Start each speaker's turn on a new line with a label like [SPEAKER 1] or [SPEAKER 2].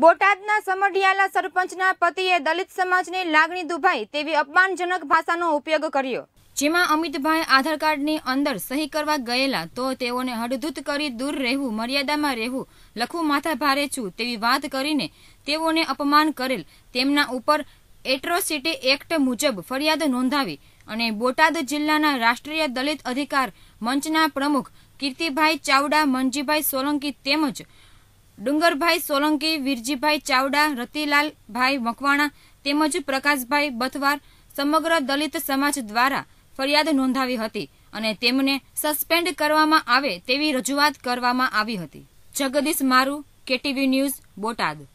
[SPEAKER 1] બોટાદના સમઢિયાલા સરપંચના પતિએ દલિત સમાજની લાગણી દુભાઈ તેવી અપમાનજનક ભાષાનો ઉપયોગ કર્યો જેમાં અમિતભાઈ આધાર કાર્ડની અંદર સહી કરવા ગયેલા તો તેઓને હડધૂત કરી દૂર રહેવું મર્યાદામાં રહેવું લખું માથા ભારે છું તેવી વાત કરીને તેઓને અપમાન કરેલ તેમના ઉપર એટ્રોસિટી એક્ટ મુજબ ફરિયાદ નોંધાવી અને બોટાદ જિલ્લાના રાષ્ટ્રીય દલિત અધિકાર મંચના પ્રમુખ કીર્તિભાઈ ચાવડા મનજીભાઈ સોલંકી તેમજ ડુંગરભાઈ સોલંકી વીરજીભાઈ ચાવડા રતિલાલભાઈ મકવાણા તેમજ પ્રકાશભાઈ બથવાર સમગ્ર દલિત સમાજ દ્વારા ફરિયાદ નોંધાવી હતી અને તેમને સસ્પેન્ડ કરવામાં આવે તેવી રજૂઆત કરવામાં આવી હતી જગદીશ મારુ કેટીવી ન્યૂઝ બોટાદ